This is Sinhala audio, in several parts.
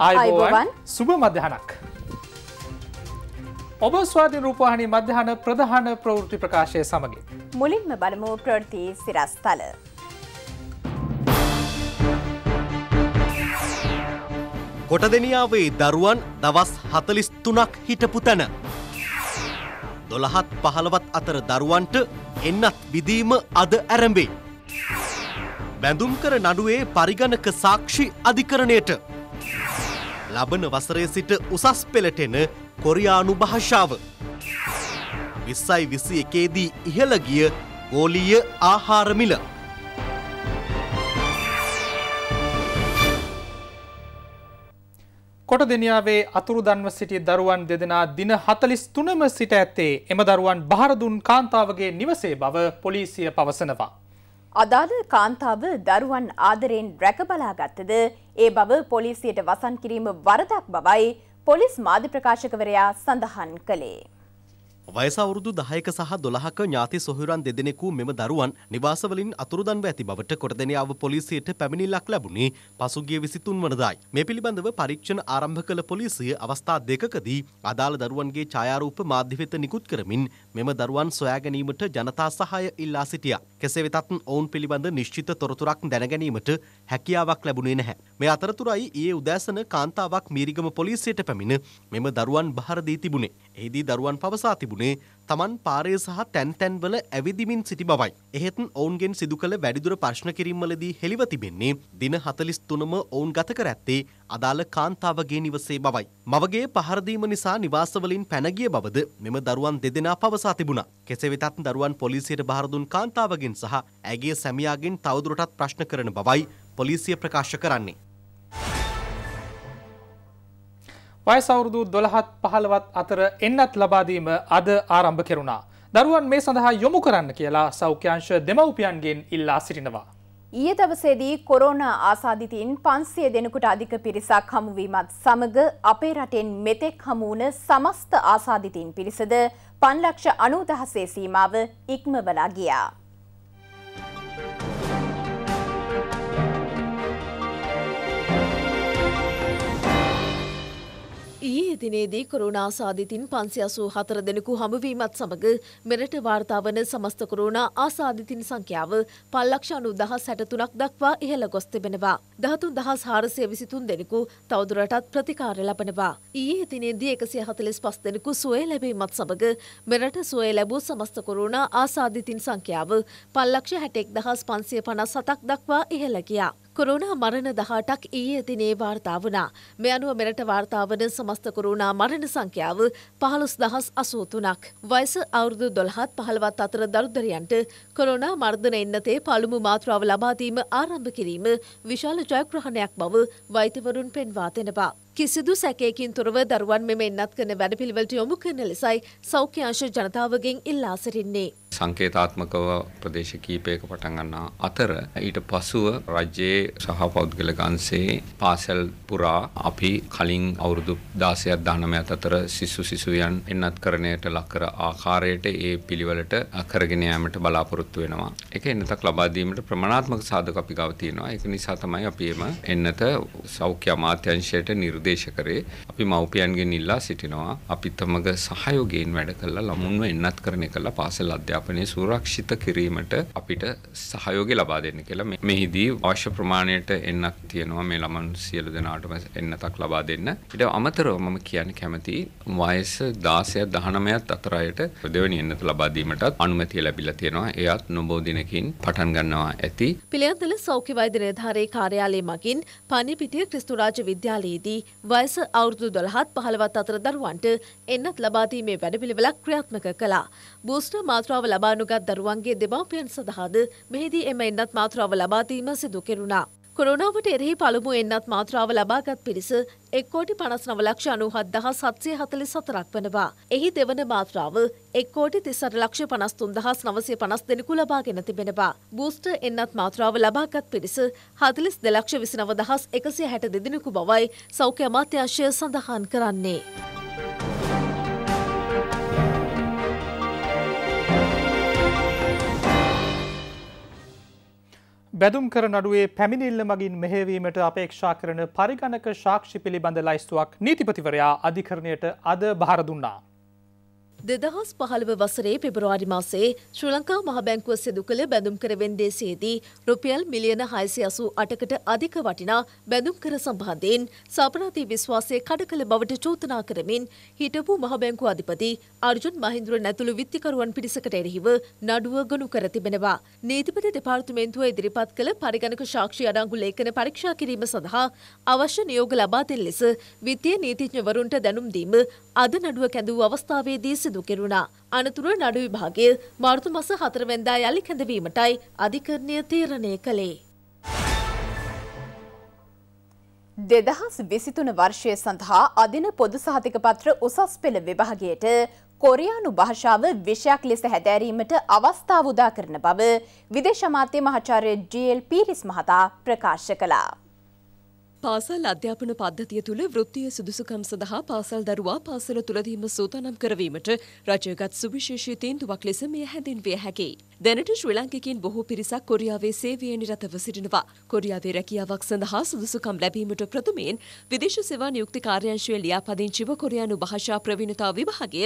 අයිබෝවන් සුභ මධ්‍යහනක්. ඔබ ස්වාධී රූපවාහිනී මධ්‍යහන ප්‍රධාන ප්‍රවෘත්ති ප්‍රකාශය සමගින්. මුලින්ම බලමු ප්‍රවෘත්ති සිරස්තල. කොටදෙනියාවේ දරුවන් දවස් හතලිස් තුනක් හිටපු තැන. දොළහත් පහළවත් අතර දරුවන්ට එන්නත් විදීම අද ඇරඹේ. බැඳුම් කර නඩුවේ පරිගණක සාක්ෂි අධිකරණයට. ලබන වසරේ සිට උසස් පෙළටෙන කොරියානු භාෂාව. විස්සයි විසි එකේදී ඉහළගිය ගෝලීය ආහාරමිල. කොට දෙනියාවේ අතුරුදන්ව සිටි දරුවන් දෙදෙනා දින හතලිස් තුනම සිට ඇත්තේ එම දරුවන් භාරදුන් කාන්තාවගේ නිවසේ බව පොලිසිය පවසනවා. අදාළ කාන්තාව දරුවන් ආදරයෙන් රැකබලාගත්තද ඒ බව පොලිසියට වසන් කිරීම වරදක් බවයි පොලිස් මාධ්‍ය ප්‍රකාශකවරයා සඳහන් කළේ. වයස අවුරුදු 10ක සහ 12ක ඥාති සොහොයුරන් දෙදෙනෙකු මෙම දරුවන් නිවාසවලින් අතුරුදන්ව ඇති බවට කොටදෙනියාව පොලිසියට පැමිණිල්ලක් ලැබුණේ පසුගිය 23 වනදායි. මේ පිළිබඳව පරීක්ෂණ ආරම්භ කළ පොලිසිය අවස්ථා දෙකකදී අදාළ දරුවන්ගේ ඡායාරූප මාධ්‍ය වෙත නිකුත් කරමින් මෙම දරුවන් සොයා ගැනීමට ජනතා සහාය ඉල්ලා සිටියා. කෙසේ වෙතත් ඔවුන් පිළිබඳ නිශ්චිත තොරතුරක් දැන ගැනීමට හැකියාවක් ලැබුණේ නැහැ. මේ අතරතුරයි ඊයේ උදෑසන කාන්තාවක් මීරිගම පොලිසියට පැමිණ මෙම දරුවන් බහර දී තිබුණේ. එෙහිදී දරුවන් පවසා තිබුණේ තිබුණේ තමන් පාරය සහ තැන්තැන්වල ඇවිදිමින් සිටි බවයි. එහෙත් ඔවුන්ගෙන් සිදු කළ වැඩිදුර ප්‍රශ්න කිරීම්වලදී හෙළිව තිබෙන්නේ දින හතලිස් තුනම ඔවුන් ගත කර ඇත්තේ අදාළ කාන්තාවගේ නිවසේ බවයි. මවගේ පහරදීම නිසා නිවාසවලින් පැනගිය බවද මෙම දරුවන් දෙදෙනා පවසා තිබුණා. කෙසේ වෙතත් දරුවන් පොලිසියට බහරදුන් කාන්තාවගෙන් සහ ඇගේ සැමියාගෙන් තවදුරටත් ප්‍රශ්න කරන බවයි පොලිසිය ප්‍රකාශ කරන්නේ. වයසවුරුදු දොළහත් පහළවත් අතර එන්නත් ලබාදීම අද ආරම්භ කෙරුණා. දරුවන් මේ සඳහා යොමු කරන්න කියලා සෞඛ්‍යංශ දෙමව්පියන්ගෙන් ඉල්ලා සිටිනවා. ඊය දවසේදී කොරෝනා ආසාධිතීන් පන්සිය දෙනෙකුට අධික පිරිසක් හමුවීමත් සමග අපේ රටෙන් මෙතෙක් හමුවන සමස්ත ආසාධිතීන් පිරිසද පන්ලක්ෂ අනූදහසේ සීමාව ඉක්මවලා ගියා. ඊයේ දිනේදී කොරුණා ආසාදිතින් 584 දෙනෙකු හමුවීමත් සමග මෙරට වාර්තා වන සමස්ත කොරුණා ආසාදිතින් සංඛ්‍යාව පල්ලක්ෂ 90663ක් දක්වා ඉහළ ගොස් තිබෙනවා. 13423 දෙනෙකු තවදුරටත් ප්‍රතිකාර ලබනවා. ඊයේ දිනේදී 145 දෙනෙකු සුවය ලැබීමත් සමග මෙරට සුවය ලැබූ සමස්ත කොරුණා ආසාදිතින් සංඛ්‍යාව පල්ලක්ෂ 61557ක් දක්වා ඉහළ ගියා. කොරුණා මරණ දහටක් ඊයේ දිනේ වාර්තා වුණා. මේ අනුව මෙරට වාර්තාාවන සමස්ත කොරුණා මරණ සංඛ්‍යාව පහළොස් දහස් අසූතුනක්. වයස අවුරුදු දොළහත් පහළවත් අතර දරුදරයන්ට කොරුණා මර්ධන එන්නතේ පළමු මාත්‍රාව ලබාදීම ආරම්භ කිරීම විශාල ජයග්‍රහණයක් බව වෛතිවරුන් පෙන්වා දෙෙනවා. කිසිදු සැකයකින් තොරව දරුවන් මෙම එන්නත් කරන වැඩපිළිවෙලට යොමු කරන ලෙසයි සෞඛ්‍ය අංශ ජනතාවගෙන් ඉල්ලා සිටින්නේ. සංකේතාත්මකව ප්‍රදේශ කීපයක පටන් ගන්නා අතර ඊට පසුව රජයේ සහ පෞද්ගල ගංශයේ පාසල් පුරා අපි කලින් අවුරුදු 16ක් 19ක් අතර සිසු සිසුයන් එන්නත් කරණයට ලක් කර ආකාරයට ඒ පිළිවෙලට කරගෙන යාමට බලාපොරොත්තු වෙනවා. ඒක එන්නතක් ලබා දීමට ප්‍රමාණාත්මක සාධක අපි ගාව තියෙනවා. ඒක නිසා තමයි අපි එම එන්නත සෞඛ්‍ය අමාත්‍යාංශයට නිර්ද නිර්දේශ කරේ අපි මව්පියන්ගෙන් ඉල්ලා සිටිනවා අපිත් සමග සහයෝගයෙන් වැඩ කළා ළමුන්ව එන්නත් කරණය කළා පාසල් අධ්‍යාපනය සුරක්ෂිත කිරීමට අපිට සහයෝගය ලබා දෙන්න කියලා මෙහිදී අවශ්‍ය ප්‍රමාණයට එන්නක් තියෙනවා මේ ළමන් සියලු දෙනාටම එන්නතක් ලබා දෙන්න. ඊට අමතරව මම කියන්න කැමති වයස 16 19ත් අතරයට දෙවැනි එන්නත ලබා දීමටත් අනුමැතිය ලැබිලා තියෙනවා. එයත් නොබෝධිනකින් පටන් ගන්නවා ඇති. පිළියන්දල සෞඛ්‍ය වෛද්‍ය නිලධාරී කාර්යාලය මගින් පණිපිටිය ක්‍රිස්තුරාජ විද්‍යාලයේදී වයස අවුරුදු දොළහත් පහළවත් අතර දරුවන්ට එන්නත් ලබාදීමේ වැඩපිළිවෙලක් ක්‍රියාත්මක කළා. බූස්ටර් මාත්‍රාව ලබානුගත් දරුවන්ගේ දෙමාපියන් සඳහාද මෙහිදී එම එන්නත් මාත්‍රාව ලබාදීම සිදු කෙරුණා. කොරෝනාවට එරෙහි පළමු එන්නත් මාත්‍රාව ලබාගත් පිරිස එක්කෝටි පනස් නවලක්ෂ අනුහත් දහ සත්සය හතලි සතරක් වනවා. එහි දෙවන මාත්‍රාව එක්කෝටි තිසට ලක්ෂ පනස්තුන් දහස් නවසය පනස් දෙනෙකු ලබාගෙන තිබෙනවා. බූස්ට එන්නත් මාත්‍රාව ලබාගත් පිරිස හතලිස් දෙලක්ෂ විසිනව දහස් එකසිය හැට දෙදිනෙකු බවයි සෞඛ්‍ය අමාත්‍යංශය සඳහන් කරන්නේ. බැදුම් කර නඩුවේ පැමිණිල්ල මගින් මෙහෙවීමට අපේක්ෂා කරන පරිගණක ශාක්ෂි පිළිබඳ ලයිස්තුවක් නීතිපතිවරයා අධිකරණයට අද භාර දුන්නා. දෙදහස් පහළව වසරේ පෙබරවාරි මාසේ ශ්‍රී ලංකා මහබැංකුව සිදු කළ බැඳුම් කර වෙන්දේසේදී රුපියල් මිලියන හයසි අසූ අටකට අධික වටිනා බැඳුම් කර සම්බන්ධයෙන් සපනාතිී විශ්වාසය කඩ කළ බවට චෝතනා කරමින් හිටපු මහබැංකු අධිපති අර්ජුන් මහින්දුර නැතුළු විත්තිකරුවන් පිරිසකට එරෙහිව නඩුව ගොනු කර තිබෙනවා. නීතිපති දෙපාර්තමේන්තුව ඉදිරිපත් කළ පරිගණක ශාක්ෂි අඩංගු ලේඛන පරීක්ෂා කිරීම සඳහා අවශ්‍ය නියෝග ලබා දෙන ලෙස විත්තිය නීතිඥවරුන්ට දැනුම් දීම අද නඩුව කැඳවූ අවස්ථාවේදී සිදු සිදු කෙරුණා. අනතුර නඩු විභාගයේ මාර්තු මස 4 වෙනිදා යලි කැඳවීමටයි අධිකරණය තීරණය කළේ. 2023 වර්ෂය සඳහා අදින පොදු සහතික පත්‍ර උසස් පෙළ විභාගයට කොරියානු භාෂාව විෂයක් ලෙස හැදෑරීමට අවස්ථාව උදා කරන බව විදේශ අමාත්‍ය මහාචාර්ය ජී.එල්. පීරිස් මහතා ප්‍රකාශ කළා. පාසල් අධ්‍යාපන පද්ධතිය තුළ වෘත්තිය සුදුසුකම් සඳහා පාසල් දරුවා පාසල තුළදීම සූතනම් කරවීමට රජයගත් සුවිශේෂී තීන්දුවක් ලෙස මෙය හැඳින්විය හැකි. දැනට ශ්‍රී ලංකිකින් බොහෝ පිරිසක් කොරියාවේ සේවයේ නිරතව සිටිනවා. කොරියාවේ රැකියාවක් සඳහා සුදුසුකම් ලැබීමට ප්‍රථමයෙන් විදේශ සේවා නියුක්ති කාර්යාංශයේ ලියාපදිංචිව කොරියානු භාෂා ප්‍රවීණතා විභාගය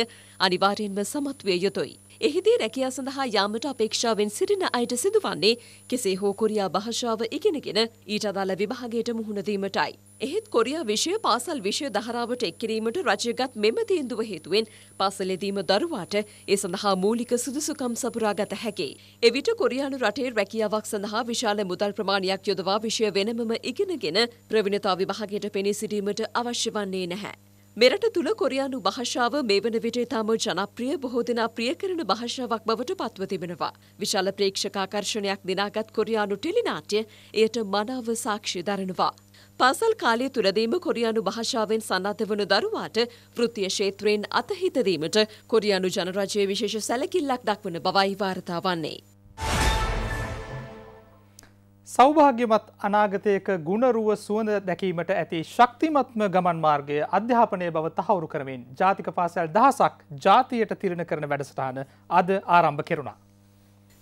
අනිවාර්යයෙන්ම සමත් විය යුතුයි. එහිදී රැකියා සඳහා යාමට අපේක්ෂාවෙන් සිටින අයට සිදුවන්නේ කෙසේ හෝ කොරියා භාෂාව ඉගෙනගෙන ඊට අදාළ විභාගයට මුහුණ දීමටයි. එහෙත් කොරියා විෂය පාසල් විෂය ධාරාවට එක් කිරීමට රජයගත් මෙම තීන්දුව හේතුවෙන් පාසලේදීම දරුවාට ඒ සඳහා මූලික සුදුසුකම් සපුරා ගත හැකියි. එවිට කොරියානු රටේ රැකියාවක් සඳහා විශාල මුදල් ප්‍රමාණයක් යොදවා විෂය වෙනමම ඉගෙනගෙන ප්‍රවීණතා විභාගයට පෙනී සිටීමට අවශ්‍ය වන්නේ නැහැ. මෙරට තුළ කොරයානු භාෂාව මේ වන විට ඉතාම ජනප්‍රිය බොහෝ දෙනා ප්‍රිය කරන භාෂාවක් බවට පත්ව තිබෙනවා. විශාල ප්‍රේක්ෂකාකර්ෂණයක් දිනාගත් කොරයානු ටෙලිනාට්‍ය එයට මනාව සාක්ෂි දරනවා. පාසල් කාලය තුළදීම කොරියානු භාෂාවෙන් සන්නත වන දරුවාට වෘත්තිය ශේත්‍රයෙන් අතහිතදීමට කොරියානු ජනරජයේ විශේෂ සැලකිල්ලක් දක්වන බවයි වාර්තා වන්නේ. සෞභාග්‍යමත් අනාගතයක ගුණරුව සුවඳ දැකීමට ඇති ශක්තිමත්ම ගමන් මාර්ගය අධ්‍යාපනය බව තහවුරු කරමින් ජාතික පාසැල් දහසක් ජාතියට තිරණ කරන වැඩසටහන අද ආරම්භ කෙරුණා.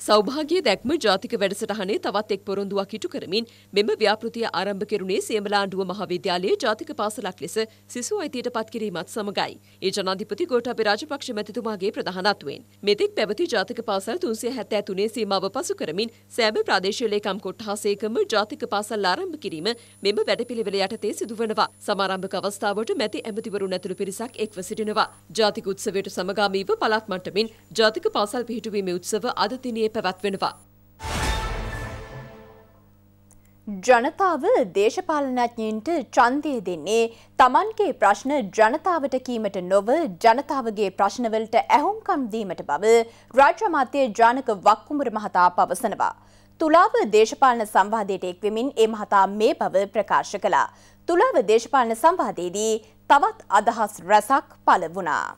සෞභාග්‍ය දැක්ම ජාතික වැඩසටහනේ තවත් එක් පොරොන්දුවක් ඉටු කරමින් මෙම ව්‍යාපෘතිය ආරම්භ කෙරුණේ සියඹලාණ්ඩුව මහාවිද්‍යාලයේ ජාතික පාසලක් ලෙස සිසු අයිතියට පත්කිරීමත් සමගයි. ඒ ජනාධිපති ගෝඨාභය රාජපක්ෂ මැතිතුමාගේ ප්‍රධානත්වයෙන් මෙතෙක් පැවති ජාතික පාසල් 373 සීමාව පසු කරමින් සෑම ප්‍රාදේශීය ලේකම් කොට්ටාසේකම ජාතික පාසල් ආරම්භ කිරීම මෙම වැඩපිළිවෙල යටතේ සිදුවනවා. සමාරම්භක අවස්ථාවට මැති ඇමතිවරුන් ඇතුළු පිරිසක් එක්ව සිටිනවා. ජාතික උත්සවයට සමගාමීව පළාත් මට්ටමින් ජාතික පාසල් පිහිටුවීමේ උත්සව අද දිනේ සමාගමේ පැවැත්වෙනවා. ජනතාව දේශපාලනඥයින්ට ඡන්දය දෙන්නේ තමන්ගේ ප්‍රශ්න ජනතාවට කීමට නොව ජනතාවගේ ප්‍රශ්නවලට ඇහුම්කම් දීමට බව රාජ්‍ය මාත්‍ය ජානක වක්කුඹර මහතා පවසනවා. තුලාව දේශපාලන සංවාදයට එක්වෙමින් ඒ මහතා මේ බව ප්‍රකාශ කළා. තුලාව දේශපාලන සංවාදයේදී තවත් අදහස් රැසක් පළ වුණා.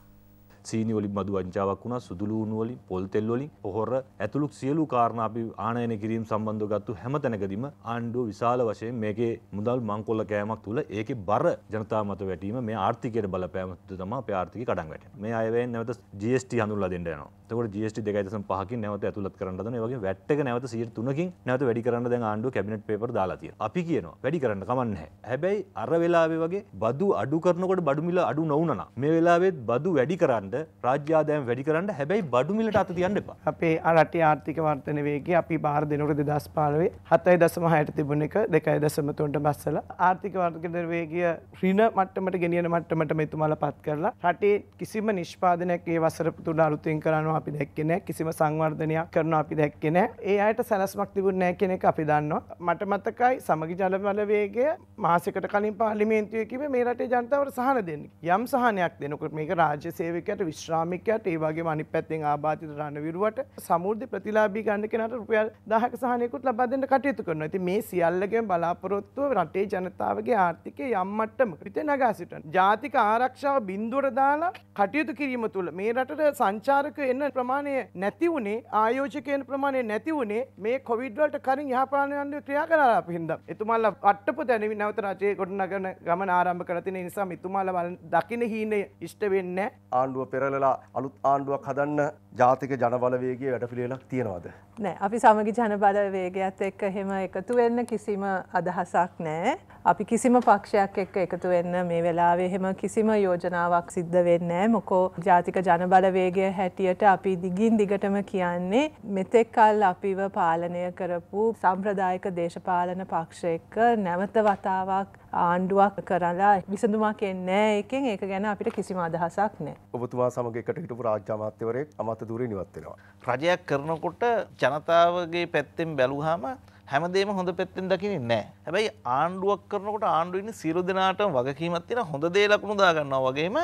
සීනිවලින් බදු අංචාවක් වුණා සුදුලූුණුවලින් පොල්තෙල්වලින් පොහොර ඇතුළු සියලු කාරණ අපි ආනයන කිරීම සම්බන්ධ ගත්තු හැම තැනකදීම ආණ්ඩුව විශාල වශයෙන් මේකේ මුදල් මංකොල්ල කෑමක් තුළ ඒක බර ජනතා මත වැටීම මේ ආර්ථිකයට බලපෑමතු තම ආර්ථික කඩන් වැට මේ අයවෙන් නැවත ජස්ට හඳුල්ල දෙන්න යන තකට ජස්ට දෙකයිතසම් පහකින් නැවත ඇතුළත් කරන්න වගේ වැට්ට නැවත සිට තුනකින් නැවත වැඩි කරන්න දැන් ආණ්ඩුව කැබිනට් පේපර් දාලාතිය අපි කියනවා වැඩි කරන්න කමන්න හැබැයි අර වෙලාවේ වගේ බදු අඩු කරනකොට බඩුමිල අඩු නොවනන මේ වෙලාවෙත් බදු වැඩි කරන්න රාජ්‍යාදයම් වැඩි කරන්න හැබැයි බඩුමිලට අත තියන්න එපා අපේ අරටේ ආර්ථික වර්තන වේගේ අපි බාර දෙනකොට දෙදස් පාලවේ හතයි දසම හයට තිබුණ එක දෙකයි දසම තුන්ට බස්සල ආර්ථික වර්තකදර වේගිය රින මට්ටමට ගෙනියන මට්ටමට මෙතුමල පත් කරලා රටේ කිසිම නිෂ්පාදනයක් ඒ වසර තුළ අලුතෙන් කරනවා අපි දැක්කේ නැහැ කිසිම සංවර්ධනයක් කරනවා අපි දැක්කේ නැහැ ඒ අයට සැලස්මක් තිබුණ නැහැ කියන එක අපි දන්නවා මට මතකයි සමගි ජලබල වේගය මාසෙකට කලින් පාර්ලිමේන්තුවේ කිව්වේ මේ රටේ ජනතාවට සහන දෙන්න යම් සහනයක් දෙනකොට මේක රාජ්‍ය සේවකයන් රණවිරුවන්ට විශ්‍රාමිකයට ඒ වගේ අනිත් පැත්තෙන් ආබාධිත රණවිරුවට සමෘද්ධි ප්‍රතිලාභී ගන්න කෙනාට රුපියල් 10ක සහනයකට ලබා දෙන්න කටයුතු කරනවා. ඉතින් මේ සියල්ලගෙන් බලාපොරොත්තුව රටේ ජනතාවගේ ආර්ථිකය යම් මට්ටමකට පිට නගා සිටින. ජාතික ආරක්ෂාව බිඳුවට දාලා කටයුතු කිරීම තුළ මේ රටට සංචාරක එන්න ප්‍රමාණය නැති වුණේ ආයෝජකයන් ප්‍රමාණය නැති වුණේ මේ කොවිඩ් වලට කලින් යහපාලනයන් ක්‍රියා කරලා අපි හින්දා. එතුමාලා අට්ටපු දැනෙවි නැවත රජයේ ගොඩනගන ගමන ආරම්භ කරලා තියෙන නිසා මෙතුමාලා දකින්න හීනේ ඉෂ්ට වෙන්නේ ආණ්ඩුව පෙරලලා අලුත් ආණ්ඩුවක් හදන්න ජාතික ජනබලවේගේ වැඩපිළිවෙලක් තියෙනවාද. නෑ අපි සමගි ජනබලවේගයක්ත් එක්ක හෙම එකතු වෙන්න කිසිම අදහසක් නෑ. අපි කිසිම පක්ෂයක් එක්ක එකතු වෙන්න මේ වෙලාවේ හෙම කිසිම යෝජනාවක් සිද්ධ වෙන්නෑ මොකෝ ජාතික ජනබලවේගය හැටියට අපි දිගින් දිගටම කියන්නේ මෙතෙක්කල් අපිව පාලනය කරපු සම්ප්‍රදායක දේශපාලන පක්ෂ එක්ක නැවත වතාවක් ආණ්ඩුවක් කරලා විසඳුමක් එන්නේ එකෙන් ඒක ගැන අපිට කිසිම අදහසක් නෑ. ඔබතුමා සමග එකට හිටපු රාජ්‍යාමාත්‍යවරයෙක් අමත දුරේ නිවත් වෙනවා. රජයක් කරනකොට ජනතාවගේ පැත්තෙන් බැලුවාම හැමදේම හොඳ පැත්තෙන් දකින්නේ නෑ. හැබැයි ආණ්ඩුවක් කරනකොට ආණ්ඩුව ඉන්නේ සියලු දෙනාටම වගකීමක් තියෙන හොඳ දේ ලකුණු දා ගන්නවා වගේම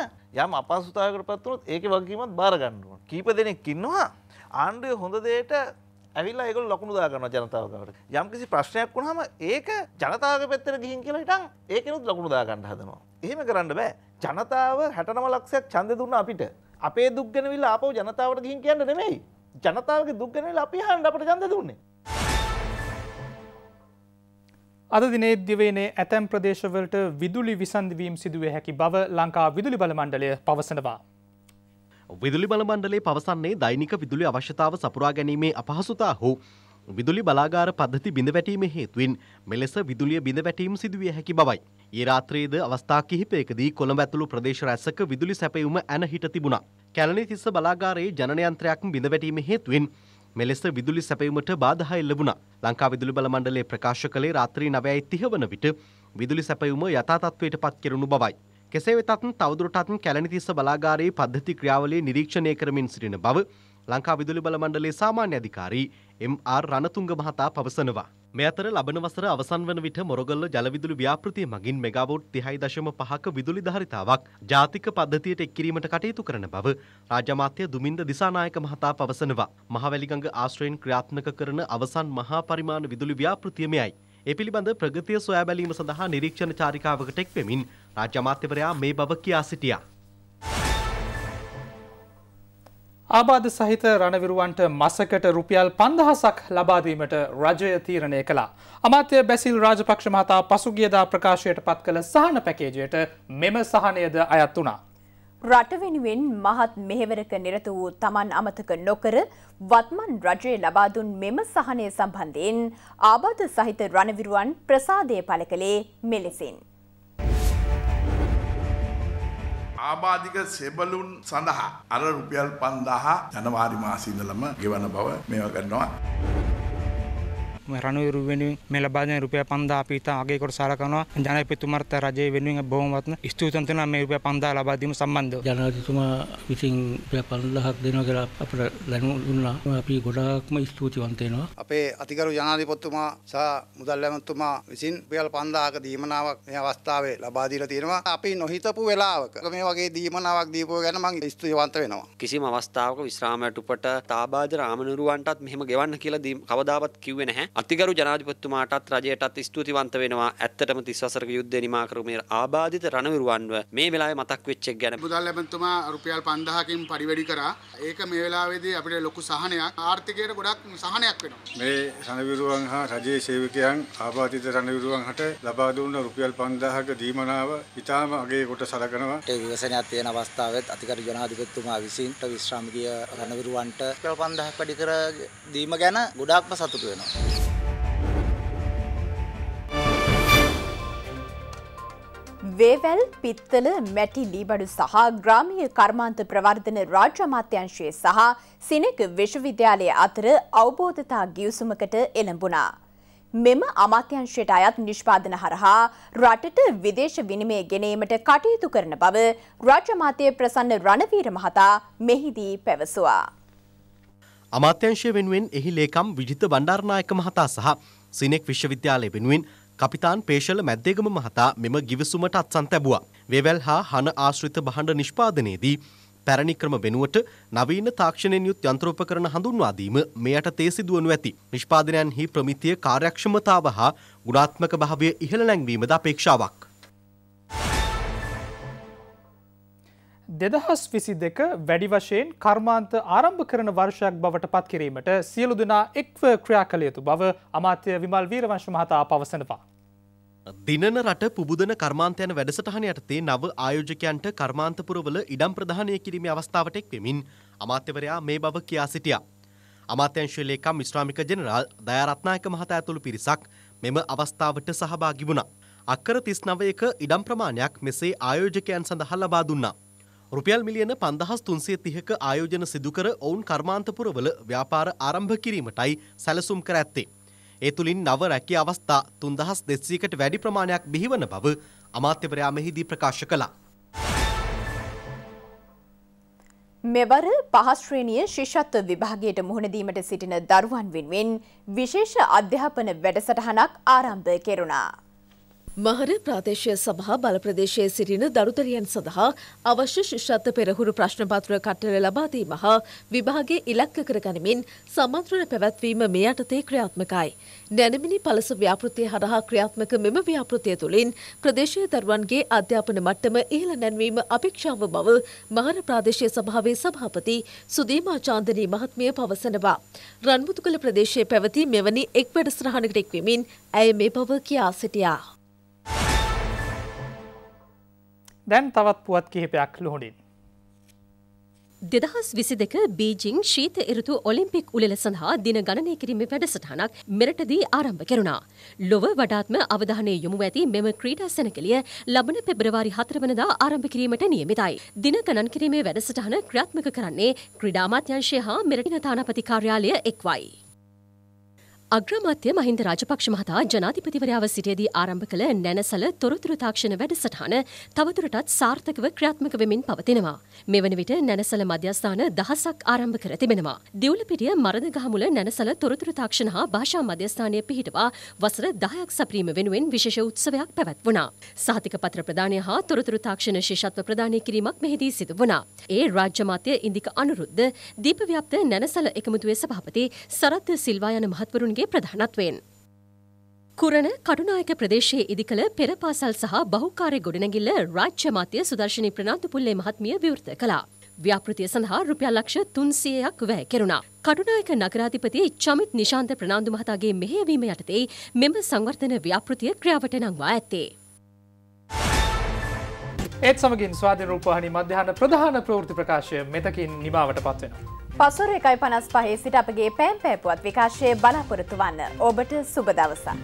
යම් අපහසුතාවයකට පත් වුණොත් ඒකේ වගකීමත් බාර ගන්න ඕන. කීප දෙනෙක් ඉන්නවා ආණ්ඩුවේ හොඳ දේට ඇවිල්ලා ඒකල් ලොකුණු දාගන්න ජනතාවකට යම්කිසි ප්‍රශ්නයක් වුණහම ඒක ජනතාව පැත්තර ගිහින් කියලා හිටන් ඒකනුත් ලොකුණු දාගන්න හදනවා. එහෙම කරන්න බෑ ජනතාව හැටනම ලක්ෂයක් චන්ද දුන්න අපිට අපේ දුක්ගැනවිල්ලා අපව ජනතාවට ගිහින් කියන්න නෙමෙයි ජනතාවගේ දුක්ගැනවිල අපි හන්ඩ අපට චන්ද දුන්නේ. අද දිනේ දිවේනේ ඇතැම් ප්‍රදේශවලට විදුලි විසන්ධවීම් සිදුවේ හැකි බව ලංකා විදුලි බලමණ්ඩලය පවසනවා. විදුලි බල මණ්ඩලේ පවසන්නේ දෛනික විදුලි අවශ්‍යතාව සපුරා ගැනීමේ අපහසුතා හෝ විදුලි බලාගාර පද්ධති බිඳ වැටීම හේතුවෙන් මෙලෙස විදුලිය බිඳ වැටීම් සිදුවිය හැකි බවයි. ඒ රාත්‍රියේද අවස්ථා කිහිපයකදී කොළඹ ඇතුළු ප්‍රදේශ රැසක විදුලි සැපයුම ඇන හිට තිබුණා. කැලණි තිස්ස බලාගාරයේ ජනන යන්ත්‍රයක් බිඳ වැටීම හේතුවෙන් මෙලෙස විදුලි සැපයීමට බාධා එල්ල වුණා. ලංකා විදුලි බල මණ්ඩලයේ ප්‍රකාශ කළේ රාත්‍රී 9:30 වන විට විදුලි සැපයුම යථා තත්ත්වයට පත් කෙරුණු බවයි. කෙසේ වෙතත් තවදුරටත් කැලණිතිස්ස බලාගාරයේ පද්ධති ක්‍රියාවලිය නිරීක්ෂණය කරමින් සිටින බව ලංකා විදුලි බල මණ්ඩලයේ සාමාන්‍ය අධිකාරී එම්.ආර්. රණතුංග මහතා පවසනවා. මේ අතර ලබන වසර අවසන් වන විට මොරගල්ල ජලවිදුලි ව්‍යාපෘතිය මගින් මෙගාවොට් 30.5ක විදුලි ධාරිතාවක් ජාතික පද්ධතියට එක් කිරීමට කටයුතු කරන බව රාජ්‍යමාත්‍ය දුමින්ද දිසානායක මහතා පවසනවා. මහවැලිගඟ ආශ්‍රයෙන් ක්‍රියාත්මක කරන අවසන් මහා පරිමාණ විදුලි ව්‍යාපෘතිය මෙයයි. ඒ පිළිබඳ ප්‍රගතිය සොයා බැලීම සඳහා නිරීක්ෂණ චාරිකාවකට එක්වෙමින් රාජ්‍ය අමාත්‍යවරයා මේ බව කියා සිටියා. ආබාධ සහිත රණවිරුවන්ට මසකට රුපියල් පන්දහසක් ලබාදීමට රජය තීරණය කළා. අමාත්‍ය බැසිල් රාජපක්ෂ මහතා පසුගියදා ප්‍රකාශයට පත් කළ සහන පැකේජයට මෙම සහනයද අයත් වනා. රට වෙනුවෙන් මහත් මෙහෙවරක නිරත වූ තමන් අමතක නොකර වත්මන් රජය ලබා දුන් මෙම සහනය සම්බන්ධයෙන් ආබාධ සහිත රණවිරුවන් ප්‍රසාදය පළ කළේ මෙලෙසින්. ආබාධික සෙබලුන් සඳහා අර රුපියල් 5000 ජනවාරි මාසයේ ඉඳලම ගෙවන බව මේවා කරනවා. රණවිරු වෙනුවෙන් මේ ලබා දෙන රුපියල් 5000 අපි ඉතා අගය කොට සලකනවා. ජනාධිපතිතුමාට රජයේ වෙනුවෙන් බොහොමත්ම ස්තුතිවන්ත වෙනවා මේ රුපියල් 5000 ලබා දීම සම්බන්ධව. ජනාධිපතිතුමා විසින් රුපියල් 5000ක් දෙනවා කියලා අපට දැනුම් දුන්නා. අපි ගොඩාක්ම ස්තුතිවන්ත වෙනවා. අපේ අතිගරු ජනාධිපතිතුමා සහ මුදල් ඇමතිතුමා විසින් රුපියල් 5000ක දීමනාවක් මේ අවස්ථාවේ ලබා දීලා තියෙනවා. අපි නොහිතපු වෙලාවක මේ වගේ දීමනාවක් දීපුව ගැන මම ස්තුතිවන්ත වෙනවා. කිසිම අවස්ථාවක විශ්‍රාමයට උපට තාබාද රාමනුරුවන්ටත් මෙහෙම ගෙවන්න කියලා කවදාවත් කිව්වේ නැහැ. අතිගරු ජනාධිපතිතුමාටත් රජයටත් ස්තුතිවන්ත වෙනවා ඇත්තටම තිස්වසරක යුද්ධ නිමා කරු මේ ආබාධිත රණවිරුවන්ව මේ වෙලාවේ මතක් වෙච්ච එක ගැන මුදල් ලැබෙනතුමා රුපියල් 5000කින් පරිවැඩි කරා ඒක මේ වෙලාවේදී අපිට ලොකු සහනයක් ආර්ථිකයට ගොඩක් සහනයක් වෙනවා මේ රණවිරුවන් හා රජයේ සේවකයන් ආබාධිත රණවිරුවන් හට ලබා දුන්න රුපියල් 5000ක දීමනාව ඉතාම අගේ කොට සලකනවා ඒ විවසනයක් තියෙන අවස්ථාවෙත් අතිගරු ජනාධිපතිතුමා විසින් විශ්‍රාමිකය රණවිරුවන්ට රුපියල් 5000ක් වැඩි කර දීම ගැන ගොඩාක්ම සතුටු වෙනවා වේවැල් පිත්තල මැටි ලීබඩු සහ ග්‍රාමීය කර්මාන්ත ප්‍රවර්ධන රාජ්‍ය අමාත්‍යංශයේ සහ සිනෙක විශ්වවිද්‍යාලය අතර අවබෝධතා ගිවිසුමකට එළඹුණා. මෙම අමාත්‍යංශයට අයත් නිෂ්පාදන හරහා රටට විදේශ විනිමය ගෙනීමට කටයුතු කරන බව රාජ්‍ය අමාත්‍ය ප්‍රසන්න රණවීර මහතා මෙහිදී පැවසුවා. අමාත්‍යංශය වෙනුවෙන් එහි ලේකම් විජිත බණ්ඩාරනායක මහතා සහ සිනෙක් විශ්වවිද්‍යාලය වෙනුවෙන් කපිතාන් පේශල මැද්දේගම මහතා මෙම ගිවිසුමට අත්සන් තැබුවා. වේවැල් හා හන ආශ්‍රිත බහඬ නිෂ්පාදනයේදී පැරණි ක්‍රම වෙනුවට නවීන තාක්ෂණයෙන් යුත් යන්ත්‍රෝපකරණ හඳුන්වා දීම මෙයට තේ සිදුවනු ඇති. නිෂ්පාදනයන්හි ප්‍රමිතිය කාර්යක්ෂමතාව හා ගුණාත්මක භාවය ඉහළ නැංවීමද අපේක්ෂාවක්. දෙදහස් විසි දෙක වැඩි වශයෙන් කර්මාන්ත ආරම්භ කරන වර්ෂයක් බවට පත් කිරීමට සියලු දෙනා එක්ව ක්‍රියා කළ යුතු බව අමාත්‍ය විමල් වීරවංශ මහතා පවසනවා. දිනන රට පුබුදන කර්මාන්තයන වැඩසටහන යටතේ නව ආයෝජකයන්ට කර්මාන්තපුරවල ඉඩම් ප්‍රධානය කිරීමේ අවස්ථාවට එක් වෙමින් අමාත්‍යවරයා මේ බව කියා සිටියා. අමාත්‍යංශ ලේකම් විශ්‍රාමික ජෙනරාල් දයාරත්නායක මහතා ඇතුළු පිරිසක් මෙම අවස්ථාවට සහභාගි වුණා. අක්කර 39ක ඉඩම් ප්‍රමාණයක් මෙසේ ආයෝජකයන් සඳහා ලබා දුන්නා. රුපියල් මිලියන පන්දහස් තුන්සේ තිහක ආයෝජන සිදුකර ඔවුන් කර්මාන්තපුරවල ව්‍යාපාර ආරම්භ කිරීමටයි සැලසුම් කර ඇත්තේ. ඒ තුළින් නව රැකි අවස්ථා තුන්දහස් දෙසීකට වැඩි ප්‍රමාණයක් බිහිවන බව අමාත්‍යවරයා මෙහිදී ප්‍රකාශ කළා. මෙවර පහස්ශ්‍රීණිය ශිෂත්ව විභාගයට මුහුණදීමට සිටින දරුවන් වෙනුවෙන් විශේෂ අධ්‍යාපන වැඩසටහනක් ආරම්භ කෙරුණා. මහර ප්‍රාදේශය සභහා බල ප්‍රදේශයේ සිටින දරුදරියන් සඳහා අවශ්‍ය ශිෂ්ෂත්ත පෙරහුරු ප්‍රශ්නපත්‍ර කට්ටර ලබාදීම හා විභාගේ ඉලක්ක කරගනිමින් සමන්ත්‍රණ පැවැත්වීම මේ යටතේ ක්‍රියාත්මකයි. නැනමිනි පලස ව්‍යාපෘතිය හරහා ක්‍රියාත්මක මෙම ව්‍යාපෘතිය තුළින් ප්‍රදේශය දරුවන්ගේ අධ්‍යාපන මට්ටම ඉහළ නැන්වීම අපේක්ෂාව බව මහර ප්‍රාදේශය සභාවේ සභාපති සුදීමා චාන්දනී මහත්මිය පවසනවා. රන්මුතුකළ ප්‍රදේශයේ පැවති මෙවැනි එක් වැඩසරහණකට එක්වමින් ඇය මේ බව කියා සිටියා. දැන් තවත් පුවත් කිහිපයක් ලොහොඩින්. දෙදහස් විසි දෙක බීජිං ශීත එරුතු ඔලිම්පික් උලෙල සඳහා දින ගණනය කිරීම වැඩසටහනක් මෙරටදී ආරම්භ කෙරුණා. ලොව වඩාත්ම අවධානය යොමු ඇති මෙම ක්‍රීඩා සැනකලිය ලබන පෙබරවාරි හතරවනදා ආරම්භ කිරීමට නියමිතයි. දින ගණන් කිරීමේ වැඩසටහන ක්‍රියාත්මක කරන්නේ ක්‍රඩාමාත්‍යංශය හා මෙරටින තානපති කාර්යාලය එක්වයි. අග්‍රමාත්‍ය මහින්ද රාජපක්ෂ මහතා ජනාධිපතිවරයාව සිටියේදී ආරම්භ කළ නැනසල තොරතුරු තාක්ෂණ වැඩසටහන තවදුරටත් සාර්ථකව ක්‍රියාත්මක වෙමින් පවතිනවා. මෙවන විට නැනසල මධ්‍යස්ථාන දහසක් ආරම්භ කර තිබෙනවා. දිවුලපිටිය මරදගහමුල නැනසල තොරතුරු තාක්ෂණ හා භාෂා මධ්‍යස්ථානය පිහිටවා වසර 10ක් සපරීම වෙනුවෙන් විශේෂ උත්සවයක් පැවැත්වුණා. සහතික පත්‍ර ප්‍රදානය හා තොරතුරු තාක්ෂණ ශිෂ්‍යත්ව ප්‍රදානය කිරීමක් මෙහිදී සිදු වුණා. ඒ රාජ්‍ය මාත්‍ය ඉන්දික අනුරුද්ධ දීප ව්‍යාප්ත නැනසල එකමුතුවේ සභාපති සරත් සිල්වා යන මහත්වරුන්ගේ ක්ෂේත්‍රයේ ප්‍රධානත්වයෙන්. කුරණ කටුනායක ප්‍රදේශයේ ඉදි කළ පෙරපාසල් සහ බහුකාරය ගොඩනැගිල්ල රාජ්‍ය මාතය සුදර්ශනී ප්‍රනාන්තුපුල්ලේ මහත්මිය විවෘත කළා. ව්‍යාපෘතිය සඳහා රුපියල් ලක්ෂ තුන්සියයක් වැය කෙරුණා. කටුනායක නගරාධිපති චමිත් නිශාන්ත ප්‍රනාන්දු මහතාගේ මෙහෙයවීම යටතේ මෙම සංවර්ධන ව්‍යාපෘතිය ක්‍රියාවට නංවා ඇත්තේ. ඒත් සමගින් ස්වාධන රූපහනි මධ්‍යහන ප්‍රධාන ප්‍රවෘති ප්‍රකාශය මෙතකින් නිමාවට පත්වෙනවා. පසුර එකයි පනස් පහේ සිට අපගේ පෑම් පෑපුවත් විකාශය බලාපොරොතු වන්න ඔබට සුබදවසන්.